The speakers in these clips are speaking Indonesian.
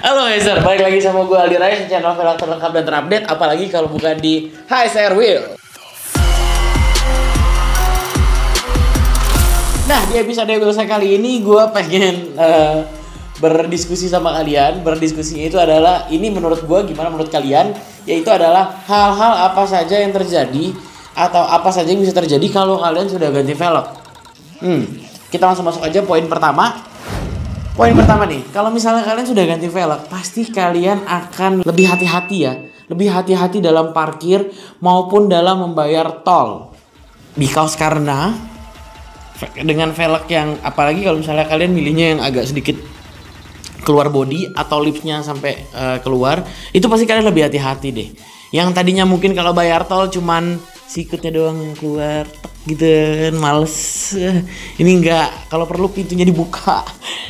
Halo Hazer, balik lagi sama gue Aldi Rais di channel film terlengkap dan terupdate Apalagi kalau bukan di HSR Wheel Nah di episode Wheel saya kali ini gue pengen uh, berdiskusi sama kalian Berdiskusinya itu adalah, ini menurut gue gimana menurut kalian Yaitu adalah hal-hal apa saja yang terjadi Atau apa saja yang bisa terjadi kalau kalian sudah ganti velg Hmm, kita langsung masuk aja poin pertama Poin pertama nih, kalau misalnya kalian sudah ganti velg, pasti kalian akan lebih hati-hati ya. Lebih hati-hati dalam parkir maupun dalam membayar tol. Because karena dengan velg yang apalagi kalau misalnya kalian milihnya yang agak sedikit keluar body atau lipsnya sampai uh, keluar, itu pasti kalian lebih hati-hati deh. Yang tadinya mungkin kalau bayar tol cuman sikutnya doang yang keluar gitu kan males eh, ini enggak kalau perlu pintunya dibuka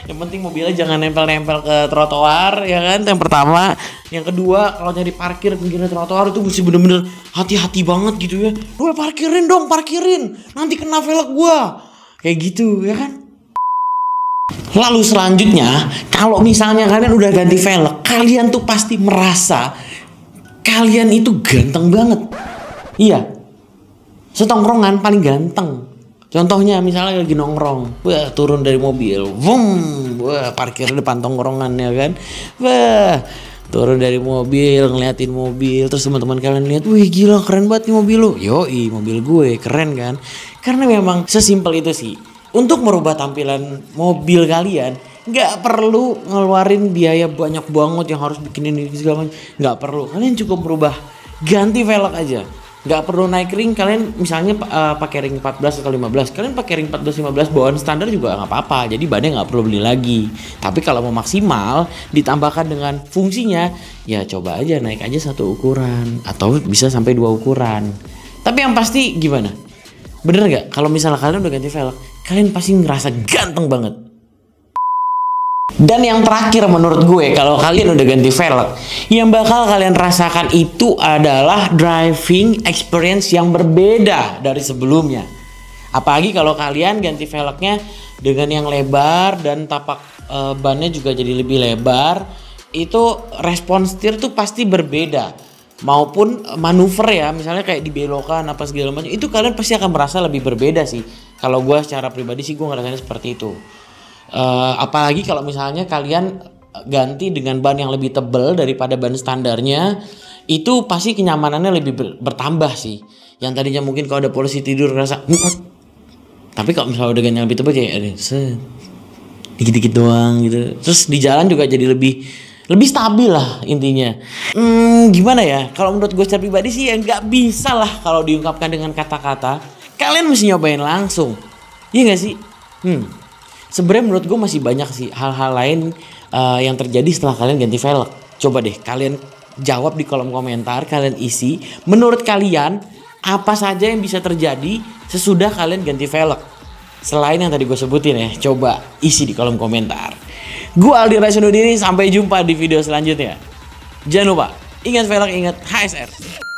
yang penting mobilnya jangan nempel-nempel ke trotoar ya kan yang pertama yang kedua kalau nyari parkir pinggir trotoar itu mesti bener-bener hati-hati banget gitu ya gue parkirin dong parkirin nanti kena velg gua kayak gitu ya kan Lalu selanjutnya, kalau misalnya kalian udah ganti velg, kalian tuh pasti merasa kalian itu ganteng banget. Iya, setongkrongan paling ganteng Contohnya misalnya lagi nongkrong, wah turun dari mobil, vum, wah parkir depan tongkrongan ya kan, wah turun dari mobil ngeliatin mobil, terus teman-teman kalian lihat, wih gila keren banget nih mobil lu, yoi mobil gue keren kan, karena memang sesimpel itu sih. Untuk merubah tampilan mobil kalian, nggak perlu ngeluarin biaya banyak banget yang harus bikin ini segala macam, nggak perlu. Kalian cukup merubah ganti velg aja nggak perlu naik ring kalian misalnya uh, pakai ring 14 atau 15 kalian pakai ring 14 15 bawaan standar juga nggak apa-apa jadi bannya nggak perlu beli lagi tapi kalau mau maksimal ditambahkan dengan fungsinya ya coba aja naik aja satu ukuran atau bisa sampai dua ukuran tapi yang pasti gimana bener nggak kalau misalnya kalian udah ganti velg kalian pasti ngerasa ganteng banget dan yang terakhir menurut gue kalau kalian udah ganti velg, yang bakal kalian rasakan itu adalah driving experience yang berbeda dari sebelumnya. Apalagi kalau kalian ganti velgnya dengan yang lebar dan tapak e, bannya juga jadi lebih lebar, itu respon setir tuh pasti berbeda maupun manuver ya misalnya kayak di belokan apa segala macam itu kalian pasti akan merasa lebih berbeda sih kalau gue secara pribadi sih gue ngerasanya seperti itu Uh, apalagi kalau misalnya kalian ganti dengan ban yang lebih tebal daripada ban standarnya, itu pasti kenyamanannya lebih ber bertambah sih. Yang tadinya mungkin kalau ada polisi tidur ngerasa tapi kalau misalnya udah ganti yang lebih tebal kayak ada dikit-dikit doang gitu. Terus di jalan juga jadi lebih lebih stabil lah intinya. Hmm, gimana ya? Kalau menurut gue secara pribadi sih ya nggak bisa lah kalau diungkapkan dengan kata-kata. Kalian mesti nyobain langsung. Iya gak sih? Hmm sebenarnya menurut gue masih banyak sih hal-hal lain uh, yang terjadi setelah kalian ganti velg coba deh kalian jawab di kolom komentar kalian isi menurut kalian apa saja yang bisa terjadi sesudah kalian ganti velg selain yang tadi gue sebutin ya coba isi di kolom komentar gue Aldi Raisuddin sampai jumpa di video selanjutnya jangan lupa ingat velg ingat HSR